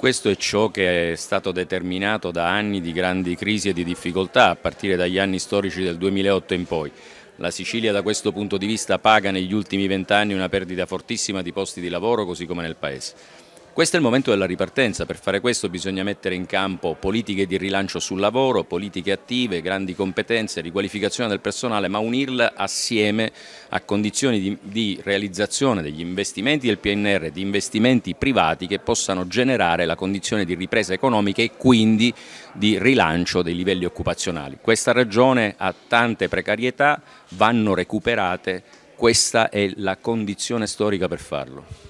Questo è ciò che è stato determinato da anni di grandi crisi e di difficoltà, a partire dagli anni storici del 2008 in poi. La Sicilia da questo punto di vista paga negli ultimi vent'anni una perdita fortissima di posti di lavoro, così come nel Paese. Questo è il momento della ripartenza, per fare questo bisogna mettere in campo politiche di rilancio sul lavoro, politiche attive, grandi competenze, riqualificazione del personale, ma unirle assieme a condizioni di, di realizzazione degli investimenti del PNR, di investimenti privati che possano generare la condizione di ripresa economica e quindi di rilancio dei livelli occupazionali. Questa ragione ha tante precarietà, vanno recuperate, questa è la condizione storica per farlo.